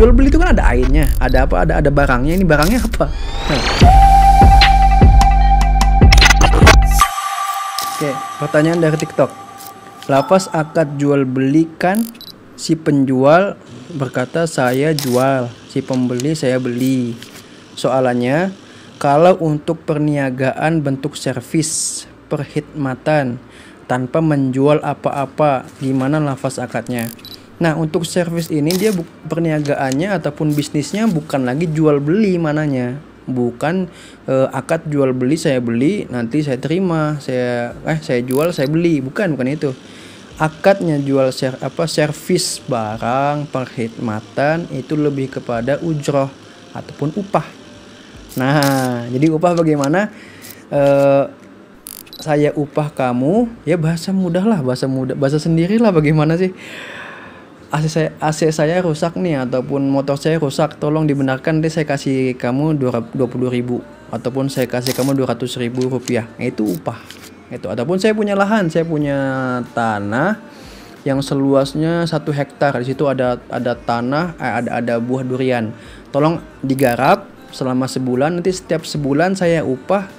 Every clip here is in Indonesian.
jual beli itu kan ada airnya, ada apa, ada ada barangnya. Ini barangnya apa? Nah. Oke, pertanyaan dari TikTok. Lapas akad jual beli kan si penjual berkata saya jual, si pembeli saya beli. Soalannya, kalau untuk perniagaan bentuk servis, perkhidmatan, tanpa menjual apa-apa, gimana lafaz akadnya? Nah, untuk service ini dia perniagaannya ataupun bisnisnya bukan lagi jual beli mananya, bukan e, akad jual beli saya beli nanti saya terima, saya eh saya jual saya beli, bukan bukan itu. Akadnya jual ser, apa servis barang perkhidmatan itu lebih kepada ujroh ataupun upah. Nah, jadi upah bagaimana? E, saya upah kamu ya bahasa mudah lah bahasa mudah bahasa sendirilah bagaimana sih AC saya, AC saya rusak nih ataupun motor saya rusak tolong dibenarkan deh saya kasih kamu 20 ribu ataupun saya kasih kamu 200 ribu rupiah nah, itu upah itu ataupun saya punya lahan saya punya tanah yang seluasnya satu hektar di situ ada ada tanah eh, ada ada buah durian tolong digarap selama sebulan nanti setiap sebulan saya upah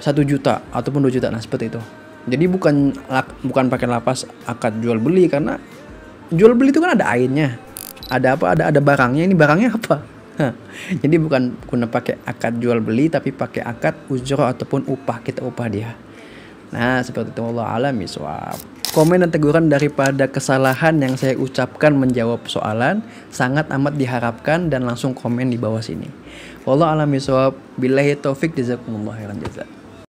satu juta ataupun dua juta nah seperti itu jadi bukan bukan pakai lapas akad jual beli karena jual beli itu kan ada airnya ada apa ada ada barangnya ini barangnya apa jadi bukan guna pakai akad jual beli tapi pakai akad ujro ataupun upah kita upah dia nah seperti itu Allah alam iswab komen dan teguran daripada kesalahan yang saya ucapkan menjawab soalan sangat amat diharapkan dan langsung komen di bawah sini. Allah alam iswab bilahi taufik jazakumullah khairan